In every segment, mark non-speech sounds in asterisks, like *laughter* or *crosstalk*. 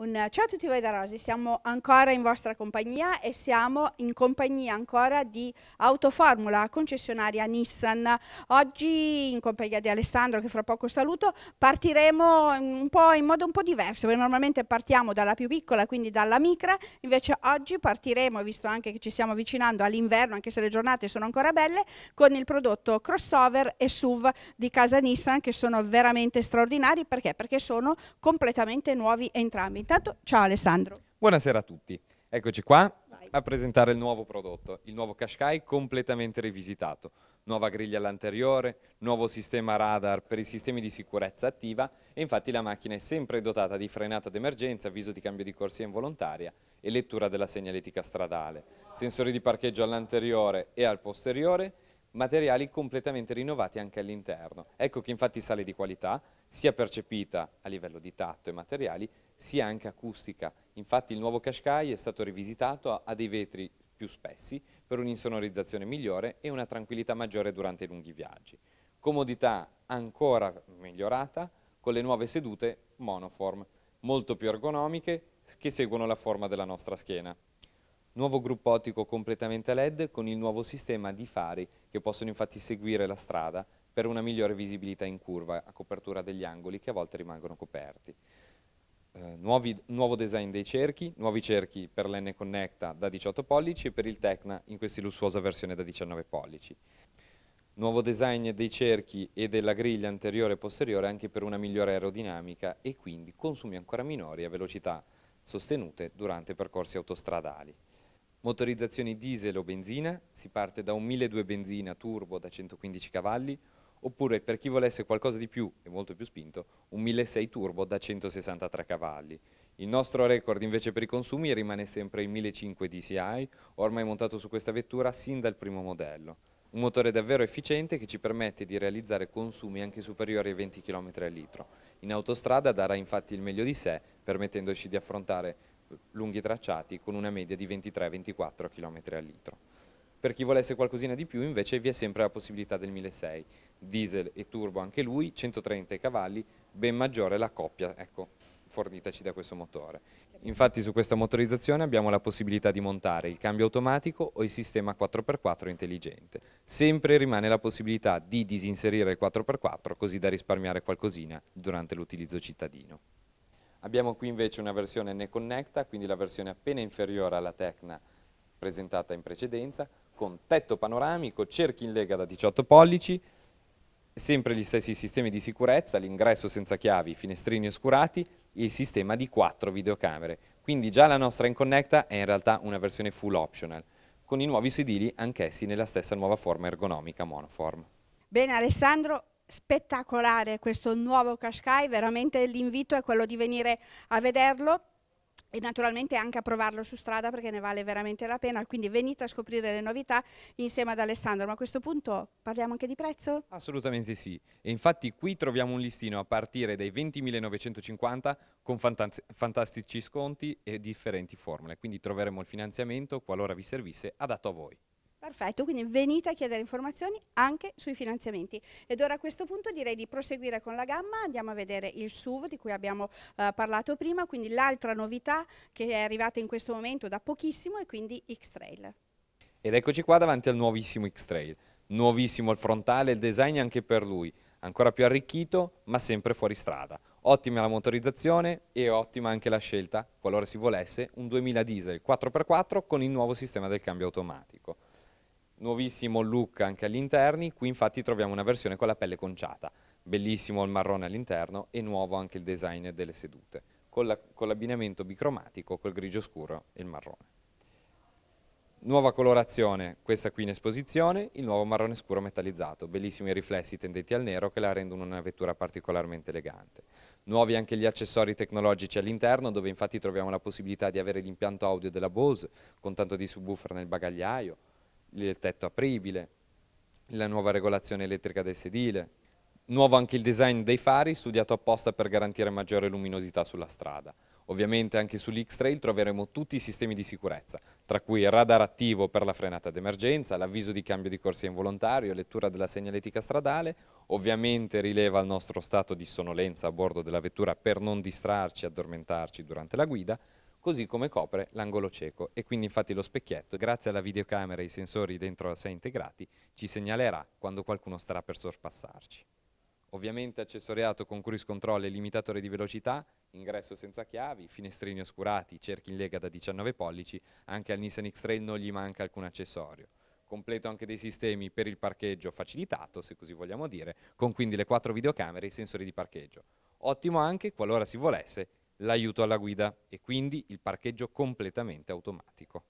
Un ciao a tutti voi da Rosi, siamo ancora in vostra compagnia e siamo in compagnia ancora di Autoformula, concessionaria Nissan. Oggi in compagnia di Alessandro, che fra poco saluto, partiremo un po' in modo un po' diverso, perché normalmente partiamo dalla più piccola, quindi dalla micra, invece oggi partiremo, visto anche che ci stiamo avvicinando all'inverno, anche se le giornate sono ancora belle, con il prodotto crossover e SUV di casa Nissan, che sono veramente straordinari, perché? Perché sono completamente nuovi entrambi presentato. Ciao Alessandro. Buonasera a tutti. Eccoci qua Vai. a presentare il nuovo prodotto, il nuovo Qashqai completamente rivisitato. Nuova griglia all'anteriore, nuovo sistema radar per i sistemi di sicurezza attiva e infatti la macchina è sempre dotata di frenata d'emergenza, avviso di cambio di corsia involontaria e lettura della segnaletica stradale. Sensori di parcheggio all'anteriore e al posteriore materiali completamente rinnovati anche all'interno. Ecco che infatti sale di qualità sia percepita a livello di tatto e materiali, sia anche acustica. Infatti il nuovo Qashqai è stato rivisitato ha dei vetri più spessi per un'insonorizzazione migliore e una tranquillità maggiore durante i lunghi viaggi. Comodità ancora migliorata con le nuove sedute monoform, molto più ergonomiche che seguono la forma della nostra schiena. Nuovo gruppo ottico completamente LED con il nuovo sistema di fari che possono infatti seguire la strada per una migliore visibilità in curva a copertura degli angoli che a volte rimangono coperti. Eh, nuovi, nuovo design dei cerchi, nuovi cerchi per l'N Connecta da 18 pollici e per il Tecna in questa lussuosa versione da 19 pollici. Nuovo design dei cerchi e della griglia anteriore e posteriore anche per una migliore aerodinamica e quindi consumi ancora minori a velocità sostenute durante percorsi autostradali. Motorizzazioni diesel o benzina, si parte da un 1200 benzina turbo da 115 cavalli, oppure per chi volesse qualcosa di più e molto più spinto, un 1600 turbo da 163 cavalli. Il nostro record invece per i consumi rimane sempre il 1500 DCI, ormai montato su questa vettura sin dal primo modello. Un motore davvero efficiente che ci permette di realizzare consumi anche superiori ai 20 km al litro. In autostrada darà infatti il meglio di sé, permettendoci di affrontare lunghi tracciati con una media di 23-24 km al litro. Per chi volesse qualcosina di più invece vi è sempre la possibilità del 1.6, diesel e turbo anche lui, 130 cavalli, ben maggiore la coppia ecco, fornitaci da questo motore. Infatti su questa motorizzazione abbiamo la possibilità di montare il cambio automatico o il sistema 4x4 intelligente. Sempre rimane la possibilità di disinserire il 4x4 così da risparmiare qualcosina durante l'utilizzo cittadino. Abbiamo qui invece una versione ne connecta, quindi la versione appena inferiore alla Tecna presentata in precedenza, con tetto panoramico, cerchi in lega da 18 pollici, sempre gli stessi sistemi di sicurezza, l'ingresso senza chiavi, finestrini oscurati, il sistema di 4 videocamere. Quindi già la nostra Inconnecta è in realtà una versione full optional, con i nuovi sedili anch'essi nella stessa nuova forma ergonomica monoform. Bene Alessandro, spettacolare questo nuovo Qashqai, veramente l'invito è quello di venire a vederlo e naturalmente anche a provarlo su strada perché ne vale veramente la pena, quindi venite a scoprire le novità insieme ad Alessandro, ma a questo punto parliamo anche di prezzo? Assolutamente sì, e infatti qui troviamo un listino a partire dai 20.950 con fantastici sconti e differenti formule, quindi troveremo il finanziamento qualora vi servisse adatto a voi. Perfetto, quindi venite a chiedere informazioni anche sui finanziamenti. Ed ora a questo punto direi di proseguire con la gamma, andiamo a vedere il SUV di cui abbiamo eh, parlato prima, quindi l'altra novità che è arrivata in questo momento da pochissimo è quindi X-Trail. Ed eccoci qua davanti al nuovissimo X-Trail, nuovissimo il frontale, il design anche per lui, ancora più arricchito ma sempre fuori strada. Ottima la motorizzazione e ottima anche la scelta, qualora si volesse, un 2000 diesel 4x4 con il nuovo sistema del cambio automatico nuovissimo look anche agli interni, qui infatti troviamo una versione con la pelle conciata, bellissimo il marrone all'interno e nuovo anche il design delle sedute, con, la, l'abbinamento bicromatico col grigio scuro e il marrone. Nuova colorazione, questa qui in esposizione, il nuovo marrone scuro metallizzato, bellissimi riflessi tendenti al nero che la rendono una vettura particolarmente elegante. Nuovi anche gli accessori tecnologici all'interno, dove infatti troviamo la possibilità di avere l'impianto audio della Bose, con tanto di subwoofer nel bagagliaio, il tetto apribile, la nuova regolazione elettrica del sedile, nuovo anche il design dei fari studiato apposta per garantire maggiore luminosità sulla strada. Ovviamente anche sull'X-Trail troveremo tutti i sistemi di sicurezza, tra cui il radar attivo per la frenata d'emergenza, l'avviso di cambio di corsia involontario, lettura della segnaletica stradale, ovviamente rileva il nostro stato di sonnolenza a bordo della vettura per non distrarci e addormentarci durante la guida, così come copre l'angolo cieco e quindi infatti lo specchietto, grazie alla videocamera e ai sensori dentro a sé integrati, ci segnalerà quando qualcuno starà per sorpassarci. Ovviamente accessoriato con cruise control e limitatore di velocità, ingresso senza chiavi, finestrini oscurati, cerchi in lega da 19 pollici, anche al Nissan X3 non gli manca alcun accessorio. Completo anche dei sistemi per il parcheggio facilitato, se così vogliamo dire, con quindi le quattro videocamere e i sensori di parcheggio. Ottimo anche qualora si volesse l'aiuto alla guida e quindi il parcheggio completamente automatico.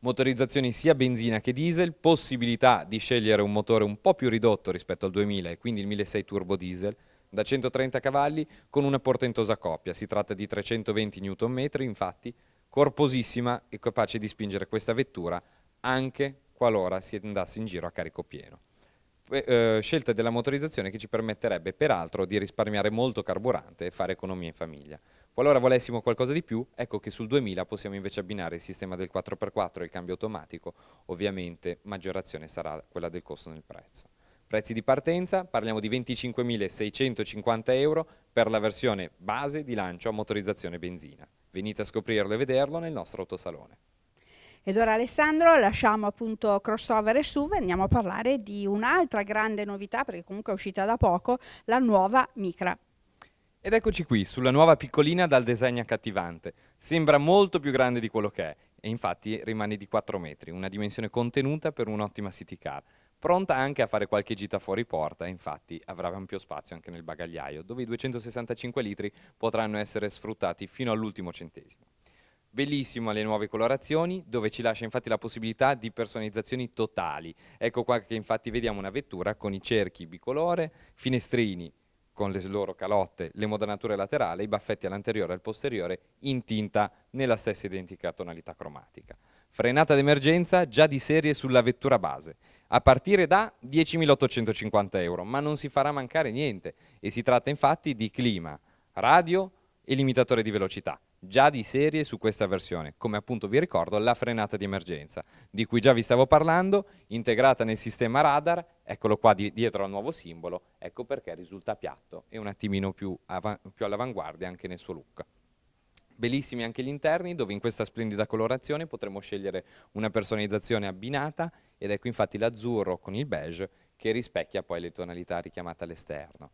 Motorizzazioni sia benzina che diesel, possibilità di scegliere un motore un po' più ridotto rispetto al 2000 e quindi il 1600 turbo diesel, da 130 cavalli con una portentosa coppia, si tratta di 320 Nm infatti, corposissima e capace di spingere questa vettura anche qualora si andasse in giro a carico pieno. Eh, eh scelta della motorizzazione che ci permetterebbe peraltro di risparmiare molto carburante e fare economia in famiglia. Qualora volessimo qualcosa di più, ecco che sul 2000 possiamo invece abbinare il sistema del 4x4 e il cambio automatico, ovviamente maggiorazione sarà quella del costo nel prezzo. Prezzi di partenza, parliamo di 25.650 euro per la versione base di lancio a motorizzazione benzina. Venite a scoprirlo e vederlo nel nostro autosalone. Ed ora Alessandro lasciamo appunto crossover e SUV e andiamo a parlare di un'altra grande novità perché comunque è uscita da poco, la nuova Micra ed eccoci qui, sulla nuova piccolina dal design accattivante. Sembra molto più grande di quello che è, e infatti rimane di 4 metri, una dimensione contenuta per un'ottima city car. Pronta anche a fare qualche gita fuori porta, infatti avrà ampio spazio anche nel bagagliaio, dove i 265 litri potranno essere sfruttati fino all'ultimo centesimo. Bellissimo le nuove colorazioni, dove ci lascia infatti la possibilità di personalizzazioni totali. Ecco qua che infatti vediamo una vettura con i cerchi bicolore, finestrini con le loro calotte, le modanature laterali, i baffetti all'anteriore e al posteriore in tinta nella stessa identica tonalità cromatica. Frenata d'emergenza già di serie sulla vettura base, a partire da 10.850 euro, ma non si farà mancare niente e si tratta infatti di clima, radio e limitatore di velocità, già di serie su questa versione, come appunto vi ricordo la frenata di emergenza, di cui già vi stavo parlando, integrata nel sistema radar eccolo qua di, dietro al nuovo simbolo, ecco perché risulta piatto e un attimino più, più all'avanguardia anche nel suo look. Bellissimi anche gli interni dove in questa splendida colorazione potremo scegliere una personalizzazione abbinata ed ecco infatti l'azzurro con il beige che rispecchia poi le tonalità richiamate all'esterno.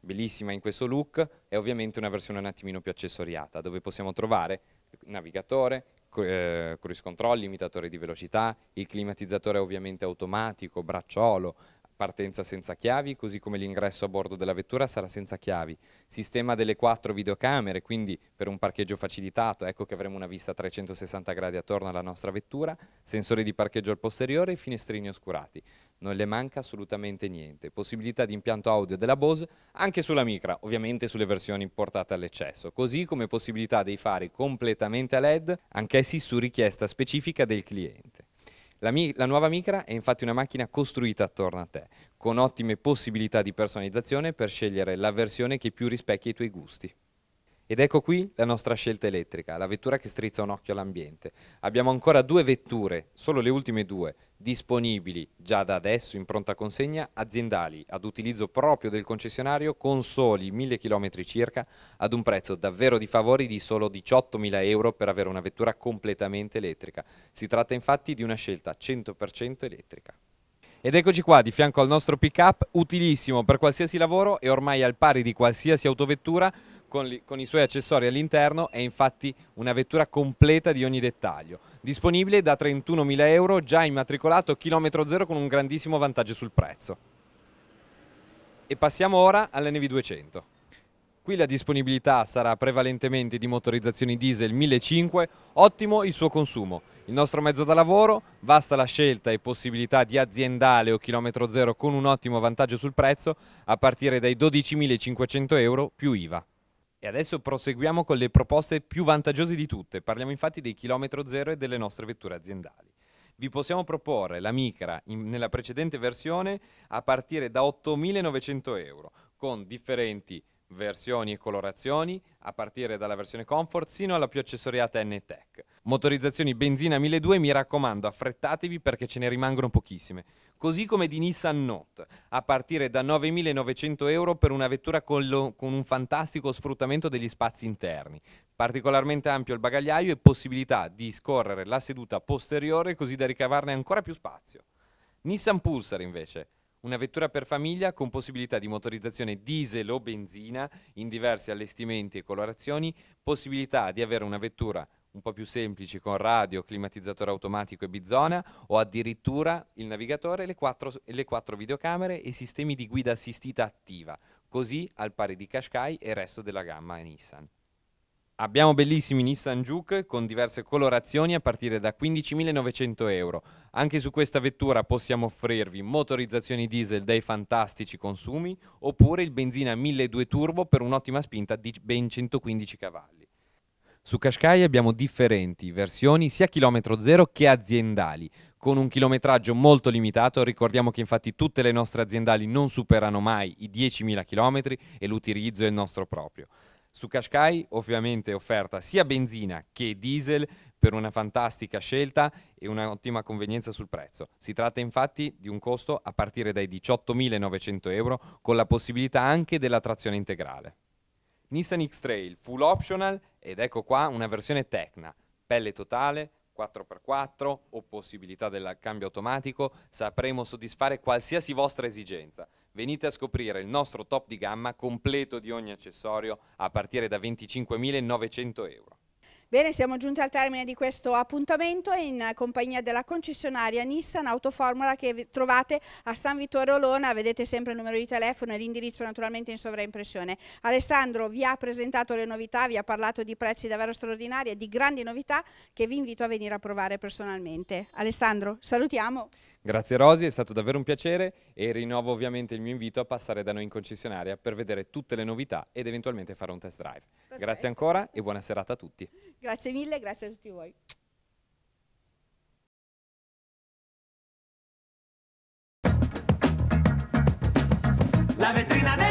Bellissima in questo look è ovviamente una versione un attimino più accessoriata dove possiamo trovare navigatore, eh, cruise control, limitatore di velocità, il climatizzatore ovviamente automatico, bracciolo, partenza senza chiavi, così come l'ingresso a bordo della vettura sarà senza chiavi. Sistema delle quattro videocamere, quindi per un parcheggio facilitato, ecco che avremo una vista a 360 gradi attorno alla nostra vettura, sensori di parcheggio al posteriore e finestrini oscurati. Non le manca assolutamente niente. Possibilità di impianto audio della Bose anche sulla Micra, ovviamente sulle versioni portate all'eccesso, così come possibilità dei fari completamente a LED, anch'essi su richiesta specifica del cliente. La, la, nuova Micra è infatti una macchina costruita attorno a te, con ottime possibilità di personalizzazione per scegliere la versione che più rispecchia i tuoi gusti. Ed ecco qui la nostra scelta elettrica, la vettura che strizza un occhio all'ambiente. Abbiamo ancora due vetture, solo le ultime due, disponibili già da adesso in pronta consegna, aziendali, ad utilizzo proprio del concessionario con soli 1000 km circa, ad un prezzo davvero di favori di solo 18.000 euro per avere una vettura completamente elettrica. Si tratta infatti di una scelta 100% elettrica. Ed eccoci qua di fianco al nostro pick up, utilissimo per qualsiasi lavoro e ormai al pari di qualsiasi autovettura, con, li, con i suoi accessori all'interno è infatti una vettura completa di ogni dettaglio. Disponibile da 31.000 euro, già immatricolato chilometro zero con un grandissimo vantaggio sul prezzo. E passiamo ora all'NV200. Qui la disponibilità sarà prevalentemente di motorizzazioni diesel 1500, ottimo il suo consumo. Il nostro mezzo da lavoro, vasta la scelta e possibilità di aziendale o chilometro zero con un ottimo vantaggio sul prezzo a partire dai 12.500 euro più IVA. E adesso proseguiamo con le proposte più vantaggiose di tutte. Parliamo infatti dei chilometro zero e delle nostre vetture aziendali. Vi possiamo proporre la Micra in, nella precedente versione a partire da 8.900 euro con differenti versioni e colorazioni, a partire dalla versione Comfort sino alla più accessoriata N-Tech. Motorizzazioni benzina 1200, mi raccomando, affrettatevi perché ce ne rimangono pochissime. Così come di Nissan Note, a partire da 9.900 euro per una vettura con, lo, con un fantastico sfruttamento degli spazi interni, particolarmente ampio il bagagliaio e possibilità di scorrere la seduta posteriore così da ricavarne ancora più spazio. Nissan Pulsar invece, una vettura per famiglia con possibilità di motorizzazione diesel o benzina in diversi allestimenti e colorazioni, possibilità di avere una vettura un po' più semplice con radio, climatizzatore automatico e bizona o addirittura il navigatore, le quattro, le quattro videocamere e sistemi di guida assistita attiva, così al pari di Qashqai e il resto della gamma Nissan. Abbiamo bellissimi Nissan Juke con diverse colorazioni a partire da 15.900 euro. Anche su questa vettura possiamo offrirvi motorizzazioni diesel dai fantastici consumi oppure il benzina 1.2 turbo per un'ottima spinta di ben 115 cavalli. Su Qashqai abbiamo differenti versioni sia chilometro zero che aziendali, con un chilometraggio molto limitato, ricordiamo che infatti tutte le nostre aziendali non superano mai i 10.000 km e l'utilizzo è il nostro proprio. Su Qashqai ovviamente offerta sia benzina che diesel per una fantastica scelta e un'ottima convenienza sul prezzo. Si tratta infatti di un costo a partire dai 18.900 euro con la possibilità anche della trazione integrale. Nissan X-Trail full optional ed ecco qua una versione Tecna, pelle totale, 4x4 o possibilità del cambio automatico, sapremo soddisfare qualsiasi vostra esigenza. Venite a scoprire il nostro top di gamma completo di ogni accessorio a partire da 25.900 euro. Bene, siamo giunti al termine di questo appuntamento in compagnia della concessionaria Nissan Autoformula che trovate a San Vittorio Olona, vedete sempre il numero di telefono e l'indirizzo naturalmente in sovraimpressione. Alessandro vi ha presentato le novità, vi ha parlato di prezzi davvero straordinari e di grandi novità che vi invito a venire a provare personalmente. Alessandro, salutiamo. Grazie Rosy, è stato davvero un piacere e rinnovo ovviamente il mio invito a passare da noi in concessionaria per vedere tutte le novità ed eventualmente fare un test drive. Perfetto. Grazie ancora e buona serata a tutti. *laughs* Grazie mille, grazie a tutti voi. La vetrina